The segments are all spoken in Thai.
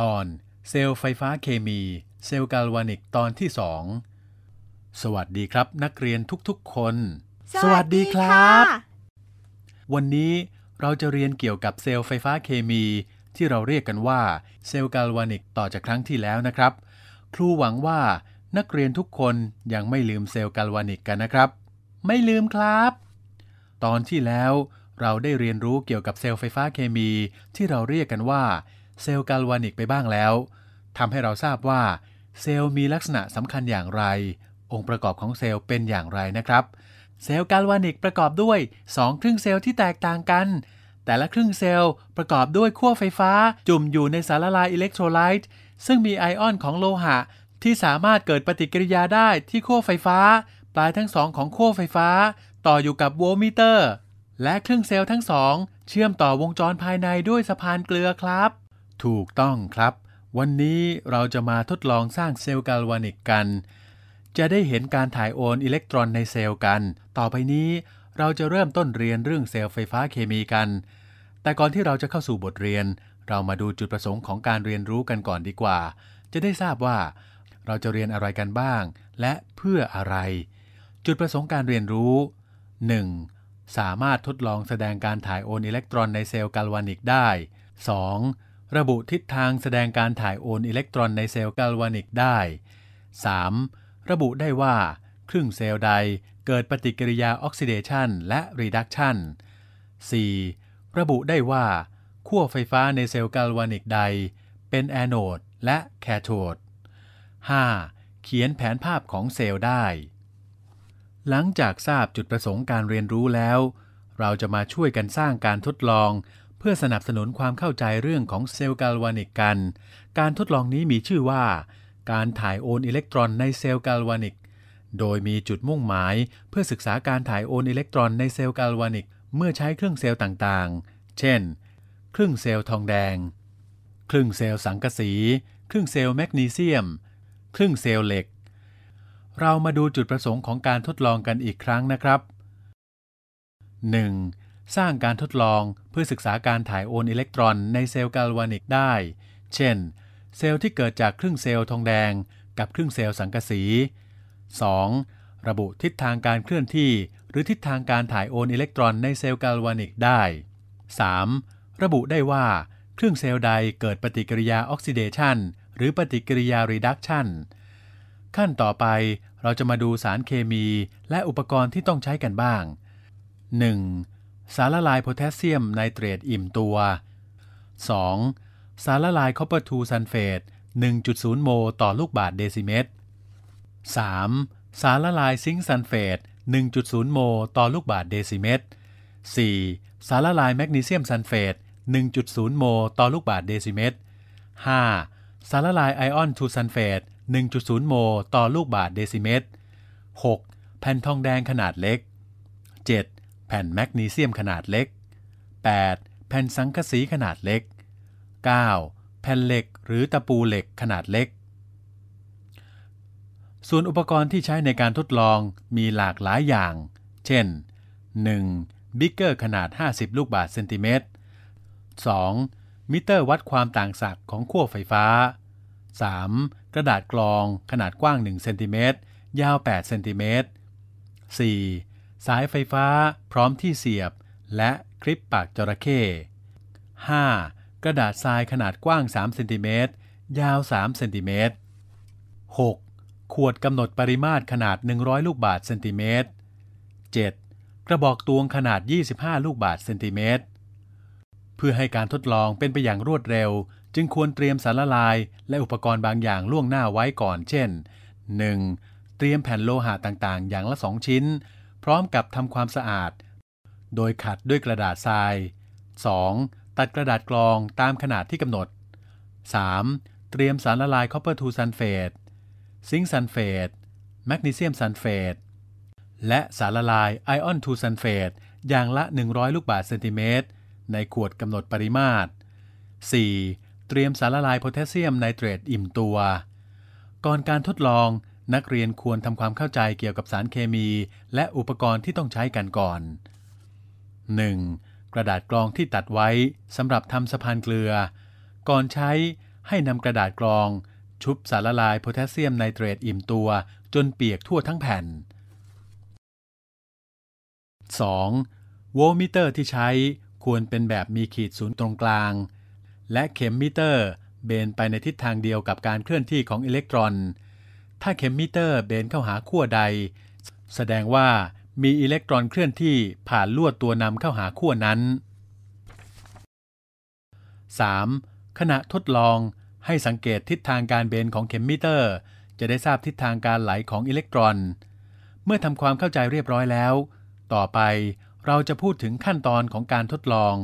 ตอนเซลล์ไฟฟ้าเคมีเซลล์กาลวานิกตอนที่สอง สวัสดีครับ นักเรียนทุกๆคน สวัสดีครับ วันนี้เราจะเรียนเกี่ยวกับเซลล์ไฟฟ้าเคมี ที่เราเรียกกันว่าเซลล์กาลวานิกต่อจากครั้งที่แล้วนะครับ ครูหวังว่านักเรียนทุกคนยังไม่ลืมเซลล์กาลวานิกกันนะครับ ไม่ลืมครับ ตอนที่แล้วเราได้เรียนรู้เกี่ยวกับเซลล์ไฟฟ้าเคมี ที่เราเรียกกันว่าเซลล์กาลวานิกไปบ้างแล้ว ทำให้เราทราบว่า เซลล์มีลักษณะสำคัญอย่างไร องค์ประกอบของเซลล์เป็นอย่างไรนะครับ เซลล์กาลวานิกประกอบด้วย2ครึ่งเซลล์ที่แตกต่างกัน แต่ละครึ่งเซลล์ประกอบด้วยขั้วไฟฟ้าจุ่มอยู่ในสารละลายอิเล็กโทรไลต์ ซึ่งมีไอออนของโลหะ ที่สามารถเกิดปฏิกิริยาได้ที่ขั้วไฟฟ้า ปลายทั้งสอง ของขั้วไฟฟ้า ต่ออยู่กับโวลต์มิเตอร์ และครึ่งเซลล์ทั้งสองเชื่อมต่อวงจรภายในด้วยสะพานเกลือครับถูกต้องครับ วันนี้เราจะมาทดลองสร้างเซลล์กาลวานิกกัน จะได้เห็นการถ่ายโอนอิเล็กตรอนในเซลล์กัน ต่อไปนี้เราจะเริ่มต้นเรียนเรื่องเซลล์ไฟฟ้าเคมีกัน แต่ก่อนที่เราจะเข้าสู่บทเรียน เรามาดูจุดประสงค์ของการเรียนรู้กันก่อนดีกว่า จะได้ทราบว่า เราจะเรียนอะไรกันบ้าง และเพื่ออะไร จุดประสงค์การเรียนรู้ 1. สามารถทดลองแสดงการถ่ายโอนอิเล็กตรอนในเซลล์กาลวานิกได้ 2. ระบุทิศทางแสดงการถ่ายโอนอิเล็กตรอนในเซลล์กาลวานิกได้ 3. ระบุได้ว่า ครึ่งเซลล์ใดเกิดปฏิกิริยาออกซิเดชันและรีดักชัน 4. ระบุได้ว่า ขั้วไฟฟ้าในเซลล์กาลวานิกใด เป็นแอนโอดและแคโทด 5. เขียนแผนภาพของเซลล์ได้ หลังจากทราบจุดประสงค์การเรียนรู้แล้ว เราจะมาช่วยกันสร้างการทดลองพื่อสนับสนุนความเข้าใจเรื่องของเซลล์กาลวานิกกัน การทดลองนี้มีชื่อว่า การถ่ายโอนอิเล็กตรอนในเซลล์กาลวานิก โดยมีจุดมุ่งหมายเพื่อศึกษาการถ่ายโอนอิเล็กตรอน ในเซลล์กาลวานิก เมื่อใช้เครื่องเซลล์ต่างๆ เช่นครึ่งเซลล์ทองแดงครึ่งเซลล์สังกะสีครึ่งเซลล์แมกนีเซียมครึ่งเซลล์เหล็ก เรามาดูจุดประสงค์ของการทดลองกันอีกครั้งนะครับ 1. สร้างการทดลองเพื่อศึกษาการถ่ายโอนอิเล็กตรอน ในเซลล์กาลวานิกได้ เช่น เซลล์ที่เกิดจากครึ่งเซลล์ทองแดงกับครึ่งเซลล์สังกะสี 2. ระบุทิศทางการเคลื่อนที่หรือทิศทางการถ่ายโอนอิเล็กตรอนในเซลล์กาลวานิกได้ 3. ระบุได้ว่าครึ่งเซลล์ใดเกิดปฏิกิริยาออกซิเดชัน หรือปฏิกิริยารีดักชัน ขั้นต่อไปเราจะมาดูสารเคมีและอุปกรณ์ที่ต้องใช้กันบ้าง 1. สารละลายโพแทสเซียมไนเตรตอิ่มตัว 2. สารละลายคอปเปอร์ทูซัลเฟต1.0 โม ต่อลูกบาทเดซิเมตร 3. สารละลายซิงค์ซัลเฟต1.0 โม ต่อลูกบาทเดซิเมตร 4. สารละลายแมกนีเซียมซัลเฟต1.0 โม ต่อลูกบาทเดซิเมตร 5. สารละลายไอออนทูซัลเฟต1.0 โม ต่อลูกบาทเดซิเมตร 6. แผ่นทองแดงขนาดเล็ก 7. แผ่นแมกนีเซียมขนาดเล็ก 8. แผ่นสังกะสีขนาดเล็ก 9. แผ่นเหล็กหรือตะปูเหล็กขนาดเล็ก ส่วนอุปกรณ์ที่ใช้ในการทดลองมีหลากหลายอย่าง เช่น 1. บิ๊กเกอร์ขนาด 50 ลูกบาศก์เซนติเมตร 2. มิเตอร์วัดความต่างศักย์ของขั้วไฟฟ้า 3. กระดาษกรองขนาดกว้าง 1 เซนติเมตร ยาว 8 เซนติเมตร 4. สายไฟฟ้าพร้อมที่เสียบ และคลิปปากจระเข้ 5. กระดาษทรายขนาดกว้าง3เซนติเมตรยาว3เซนติเมตร 6. ขวดกำหนดปริมาตรขนาด 100 ลูกบาทเซนติเมตร 7. กระบอกตวงขนาด 25 ลูกบาทเซนติเมตร เพื่อให้การทดลองเป็นไปอย่างรวดเร็ว จึงควรเตรียมสารละลายและอุปกรณ์บางอย่างล่วงหน้าไว้ก่อนเช่น 1. เตรียมแผ่นโลหะต่างๆ อย่างละ2ชิ้นพร้อมกับทำความสะอาด โดยขัดด้วยกระดาษทราย 2. ตัดกระดาษกรองตามขนาดที่กำหนด 3. เตรียมสารละลายคอปเปอร์ทูซัลเฟตซิงซัลเฟตแมกนีเซียมซัลเฟตและสารละลายไอออนทูซัลเฟตอย่างละ 100 ลูกบาศก์เซนติเมตร ในขวดกำหนดปริมาตร 4. เตรียมสารละลายโพแทสเซียมไนเตรตอิ่มตัว ก่อนการทดลองนักเรียนควรทำความเข้าใจเกี่ยวกับสารเคมี และอุปกรณ์ที่ต้องใช้กันก่อน 1. กระดาษกรองที่ตัดไว้ สำหรับทำสะพานเกลือ ก่อนใช้ให้นำกระดาษกรอง ชุบสารละลายโพแทสเซียมไนเตรตอิ่มตัวจนเปียกทั่วทั้งแผ่น 2. โวลต์มิเตอร์ที่ใช้ควรเป็นแบบมีขีดศูนย์ตรงกลาง และเข็มมิเตอร์ เบนไปในทิศทางเดียวกับการเคลื่อนที่ของอิเล็กตรอนถ้าเข็มมิเตอร์เบนเข้าหาขั้วใด แสดงว่ามีอิเล็กตรอนเคลื่อนที่ผ่านลวดตัวนำเข้าหาขั้วนั้น 3. ขณะทดลองให้สังเกตทิศทางการเบนของเข็มมิเตอร์ จะได้ทราบทิศทางการไหลของอิเล็กตรอน เมื่อทำความเข้าใจเรียบร้อยแล้ว ต่อไปเราจะพูดถึงขั้นตอนของการทดลอง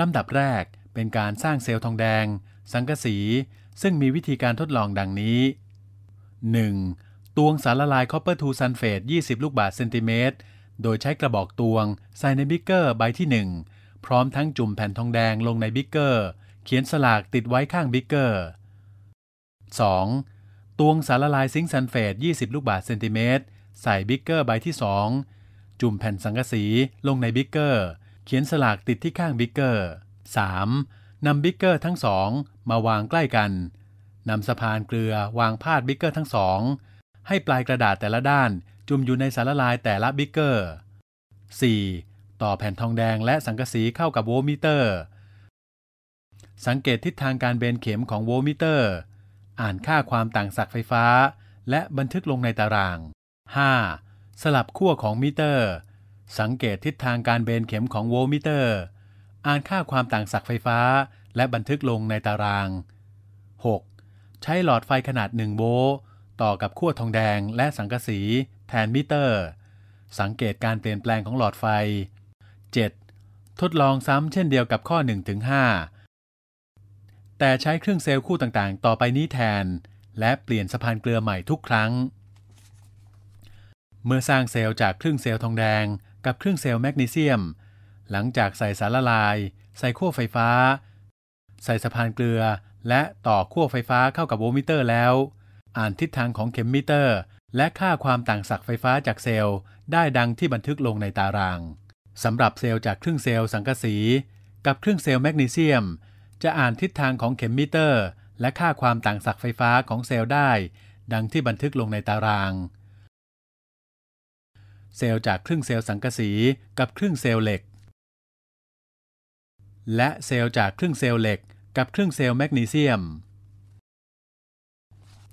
ลำดับแรกเป็นการสร้างเซลล์ทองแดง สังกะสีซึ่งมีวิธีการทดลองดังนี้ 1. ตวงสารละลายคอปเปอร์ทูซัลเฟต20 ลูกบาศก์เซนติเมตร โดยใช้กระบอกตวงใส่ในบิ๊กเกอร์ใบที่ 1 พร้อมทั้งจุ่มแผ่นทองแดงลงในบิ๊กเกอร์ เขียนสลากติดไว้ข้างบิ๊กเกอร์ 2. ตวงสารละลายซิงค์ซัลเฟต 20 ลูกบาศก์เซนติเมตร ใส่บิ๊กเกอร์ใบที่ 2 จุ่มแผ่นสังกะสีลงในบิ๊กเกอร์ เขียนสลากติดที่ข้างบิ๊กเกอร์ 3. นำบิ๊กเกอร์ทั้งสองมาวางใกล้กัน นำสะพานเกลือวางพาดบิ๊กเกอร์ทั้งสอง ให้ปลายกระดาษแต่ละด้านจุ่มอยู่ในสารละลายแต่ละบิ๊กเกอร์ 4. ต่อแผ่นทองแดงและสังกะสีเข้ากับโวลมิเตอร์ สังเกตทิศทางการเบนเข็มของโวลมิเตอร์ อ่านค่าความต่างศักย์ไฟฟ้า และบันทึกลงในตาราง 5. สลับขั้วของมิเตอร์ สังเกตทิศทางการเบนเข็มของโวลมิเตอร์อ่านค่าความต่างศักย์ไฟฟ้า และบันทึกลงในตาราง 6. ใช้หลอดไฟขนาด 1 โวลต์ต่อกับขั้วทองแดงและสังกะสี แทนมิเตอร์ สังเกตการเปลี่ยนแปลงของหลอดไฟ 7. ทดลองซ้ำเช่นเดียวกับข้อ 1-5 แต่ใช้เครื่องเซลล์คู่ต่าง ๆ ต่อไปนี้แทน และเปลี่ยนสะพานเกลือใหม่ทุกครั้ง เมื่อสร้างเซลล์จากเครื่องเซลล์ทองแดง กับเครื่องเซลล์แมกนีเซียมหลังจากใส่สารละลาย ใส่ขั้วไฟฟ้า ใส่สะพานเกลือ และต่อขั้วไฟฟ้าเข้ากับโวลต์มิเตอร์แล้ว อ่านทิศทางของเข็มมิเตอร์ และค่าความต่างศักย์ไฟฟ้าจากเซลล์ได้ดังที่บันทึกลงในตารางสำหรับเซลล์จากเครื่องเซลล์สังกะสี กับเครื่องเซลล์แมกนีเซียม จะอ่านทิศทางของเข็มมิเตอร์ และค่าความต่างศักย์ไฟฟ้าของเซลล์ได้ ดังที่บันทึกลงในตาราง เซลล์จากเครื่องเซลล์สังกะสีกับเครื่องเซลล์เหล็กและเซลล์จากครึ่งเซลล์เหล็กกับครึ่งเซลล์แมกนีเซียม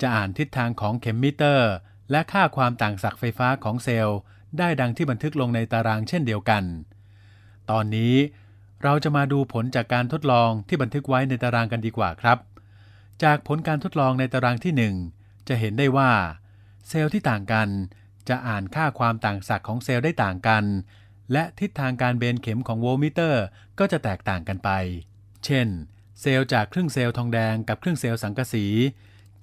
จะอ่านทิศทางของเข็มมิเตอร์ และค่าความต่างศักย์ไฟฟ้าของเซลล์ ได้ดังที่บันทึกลงในตารางเช่นเดียวกัน ตอนนี้เราจะมาดูผลจากการทดลองที่บันทึกไว้ในตารางกันดีกว่าครับ จากผลการทดลองในตารางที่ 1 จะเห็นได้ว่า เซลล์ที่ต่างกัน จะอ่านค่าความต่างศักย์ของเซลล์ได้ต่างกันและทิศทางการเบนเข็มของโวลมิเตอร์ก็จะแตกต่างกันไป เช่น เซลล์จากครึ่งเซลล์ทองแดงกับครึ่งเซลล์สังกะสี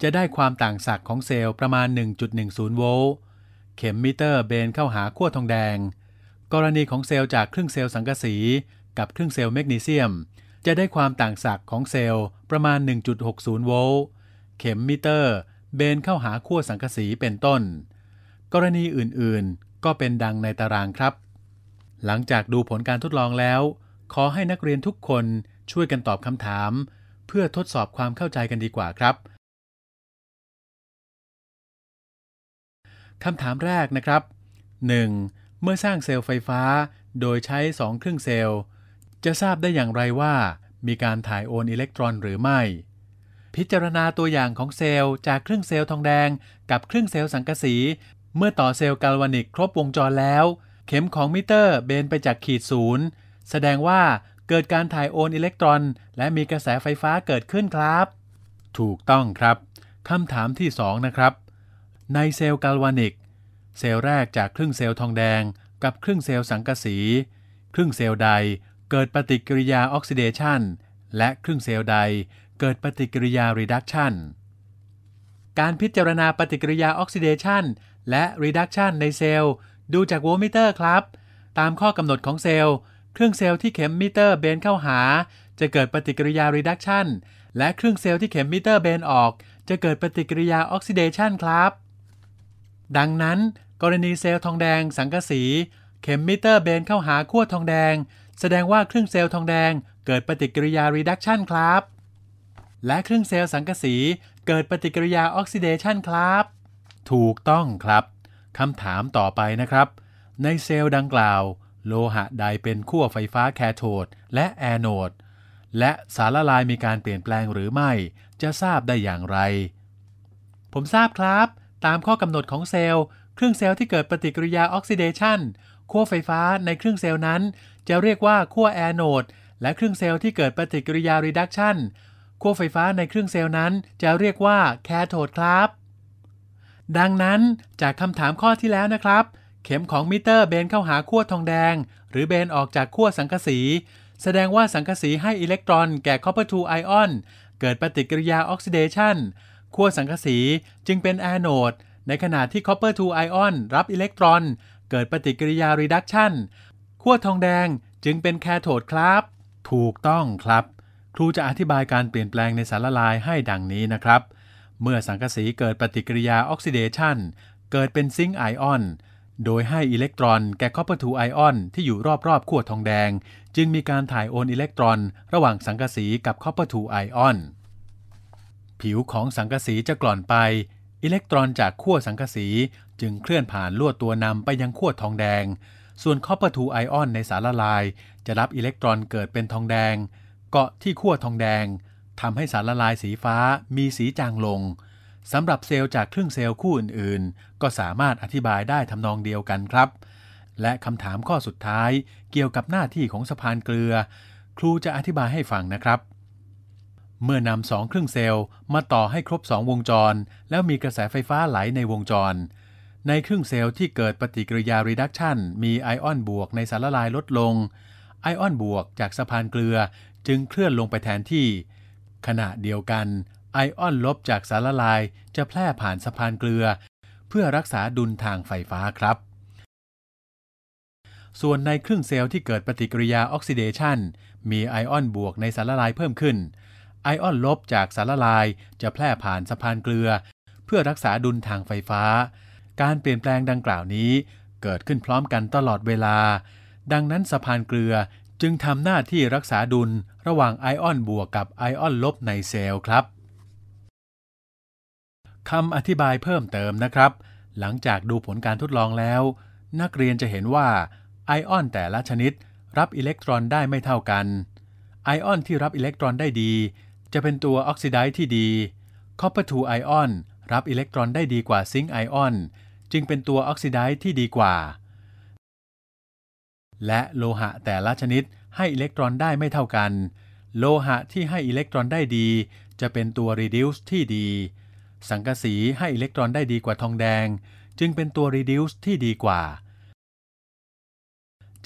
จะได้ความต่างศัก์ของเซลล์ประมาณ1.10โวลต์ เข็มมิเตอร์เบนเข้าหาขั้วทองแดง กรณีของเซลล์จากครึ่งเซลล์สังกะสี กับครึ่งเซลล์แมกนีเซียม จะได้ความต่างศัก์ของเซลล์ประมาณ1.60โวลต์ เข็มมิเตอร์ เบนเข้าหาขั้วสังกะสีเป็นต้น กรณีอื่น ๆ ก็เป็นดังในตารางครับหลังจากดูผลการทดลองแล้ว ขอให้นักเรียนทุกคนช่วยกันตอบคำถามเพื่อทดสอบความเข้าใจกันดีกว่าครับ คำถามแรกนะครับ 1. เมื่อสร้างเซลล์ไฟฟ้าโดยใช้2เครื่องเซลล์ จะทราบได้อย่างไรว่ามีการถ่ายโอนอิเล็กตรอนหรือไม่ พิจารณาตัวอย่างของเซลล์จากเครื่องเซลล์ทองแดงกับเครื่องเซลล์สังกะสี เมื่อต่อเซลล์กาลวานิกครบวงจรแล้วเข็มของมิเตอร์เบนไปจากขีดศูนย์แสดงว่าเกิดการถ่ายโอนอิเล็กตรอน และมีกระแสไฟฟ้าเกิดขึ้นครับ ถูกต้องครับ คำถามที่ 2 นะครับ ในเซลล์กาลวานิก เซลล์แรกจากครึ่งเซลล์ทองแดงกับครึ่งเซลล์สังกะสีครึ่งเซลล์ใดเกิดปฏิกิริยาออกซิเดชันและครึ่งเซลล์ใด เกิดปฏิกิริยารีดักชันการพิจารณาปฏิกิริยาออกซิเดชัน และรีดักชันในเซลล์ดูจากโวลต์มิเตอร์ครับ ตามข้อกำหนดของเซลล์เครื่องเซลล์ที่เข็มมิเตอร์เบนเข้าหา จะเกิดปฏิกิริยารีดักชันและเครื่องเซลล์ที่เข็มมิเตอร์เบนออกจะเกิดปฏิกิริยาออกซิเดชันครับ ดังนั้น กรณีเซลล์ทองแดง สังกะสี เข็มมิเตอร์เบนเข้าหาขั้วทองแดง แสดงว่าเครื่องเซลล์ทองแดงเกิดปฏิกิริยารีดักชันครับ และเครื่องเซลล์สังกะสีเกิดปฏิกิริยาออกซิเดชันครับถูกต้องครับคำถามต่อไปนะครับ ในเซลล์ดังกล่าวโลหะใดเป็นขั้วไฟฟ้าแคโทดและแอนโอดและสารละลายมีการเปลี่ยนแปลงหรือไม่จะทราบได้อย่างไร ผมทราบครับ ตามข้อกำหนดของเซลล์เครื่องเซลล์ที่เกิดปฏิกิริยาออกซิเดชันขั้วไฟฟ้าในเครื่องเซลล์นั้น จะเรียกว่าขั้วแอนโอดและเครื่องเซลล์ที่เกิดปฏิกิริยารีดักชันขั้วไฟฟ้าในเครื่องเซลล์นั้น จะเรียกว่าแคโทดครับดังนั้นจากคำถามข้อที่แล้วนะครับ เข็มของมิเตอร์เบนเข้าหาขั้วทองแดง หรือเบนออกจากขั้วสังกะสี แสดงว่าสังกะสีให้อิเล็กตรอนแก่คอปเปอร์ทูไอออนเกิดปฏิกิริยาออกซิเดชันขั้วสังกะสีจึงเป็นแอนโอดในขณะที่คอปเปอร์ทูไอออนรับอิเล็กตรอน เกิดปฏิกิริยารีดักชันขั้วทองแดงจึงเป็นแคโทดครับถูกต้องครับ ครูจะอธิบายการเปลี่ยนแปลงในสารละลายให้ดังนี้นะครับเมื่อสังกะสีเกิดปฏิกิริยาออกซิเดชันเกิดเป็นซิงค์ไอออน โดยให้อิเล็กตรอน แก่คอปเปอร์ทูไอออน ที่อยู่รอบๆขั้วทองแดง จึงมีการถ่ายโอนอิเล็กตรอนระหว่างสังกะสีกับคอปเปอร์ทูไอออนผิวของสังกะสีจะกล่อนไป อิเล็กตรอนจากขั้วสังกะสีจึงเคลื่อนผ่านลวดตัวนำไปยังขั้วทองแดง ส่วนคอปเปอร์ทูไอออน ในสารละลาย จะรับอิเล็กตรอนเกิดเป็นทองแดง เกาะที่ขั้วทองแดงทำให้สารละลายสีฟ้ามีสีจางลง สำหรับเซลล์จากครึ่งเซลล์คู่อื่นๆ ก็สามารถอธิบายได้ทำนองเดียวกันครับ และคำถามข้อสุดท้าย เกี่ยวกับหน้าที่ของสะพานเกลือ ครูจะอธิบายให้ฟังนะครับ เมื่อนำสองครึ่งเซลล์มาต่อให้ครบ 2 วงจร แล้วมีกระแสไฟฟ้าไหลในวงจร ในครึ่งเซลล์ที่เกิดปฏิกิริยารีดักชันมีไอออนบวกในสารละลายลดลง ไอออนบวกจากสะพานเกลือจึงเคลื่อนลงไปแทนที่ขณะเดียวกันไอออนลบจากสารละลายจะแพร่ผ่านสะพานเกลือ เพื่อรักษาดุลทางไฟฟ้าครับ ส่วนในครึ่งเซลล์ที่เกิดปฏิกิริยาออกซิเดชันมีไอออนบวกในสารละลายเพิ่มขึ้น ไอออนลบจากสารละลายจะแพร่ผ่านสะพานเกลือ เพื่อรักษาดุลทางไฟฟ้า การเปลี่ยนแปลงดังกล่าวนี้เกิดขึ้นพร้อมกันตลอดเวลา ดังนั้นสะพานเกลือจึงทำหน้าที่รักษาดุลระหว่างไอออนบวกกับไอออนลบในเซลล์ครับคำอธิบายเพิ่มเติมนะครับ หลังจากดูผลการทดลองแล้ว นักเรียนจะเห็นว่าไอออนแต่ละชนิดรับอิเล็กตรอนได้ไม่เท่ากันไอออนที่รับอิเล็กตรอนได้ดี จะเป็นตัวออกซิไดซ์ที่ดีคอปเปอร์ทูไอออน รับอิเล็กตรอนได้ดีกว่าซิงค์ไอออน จึงเป็นตัวออกซิไดซ์ที่ดีกว่าและโลหะแต่ละชนิดให้อิเล็กตรอนได้ไม่เท่ากัน โลหะที่ให้อิเล็กตรอนได้ดีจะเป็นตัว reduce ที่ดี สังกะสีให้อิเล็กตรอนได้ดีกว่าทองแดง จึงเป็นตัว reduce ที่ดีกว่า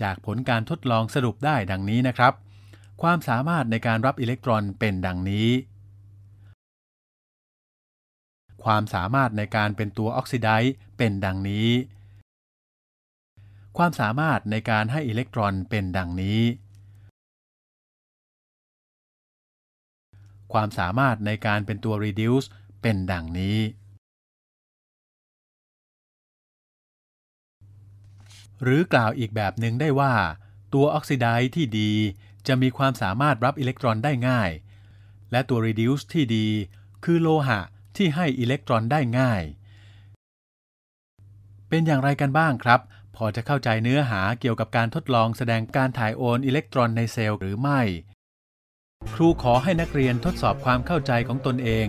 จากผลการทดลองสรุปได้ดังนี้นะครับ ความสามารถในการรับอิเล็กตรอนเป็นดังนี้ ความสามารถในการเป็นตัวออกซิไดซ์เป็นดังนี้ความสามารถในการให้อิเล็กตรอนเป็นดังนี้ ความสามารถในการเป็นตัว reduce เป็นดังนี้ หรือกล่าวอีกแบบหนึ่งได้ว่า ตัวออกซิไดซ์ที่ดีจะมีความสามารถรับอิเล็กตรอนได้ง่าย และตัว reduce ที่ดีคือโลหะที่ให้อิเล็กตรอนได้ง่าย เป็นอย่างไรกันบ้างครับพอจะเข้าใจเนื้อหาเกี่ยวกับการทดลองแสดงการถ่ายโอนอิเล็กตรอนในเซลล์หรือไม่ ครูขอให้นักเรียนทดสอบความเข้าใจของตนเอง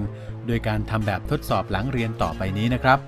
โดยการทำแบบทดสอบหลังเรียนต่อไปนี้นะครับ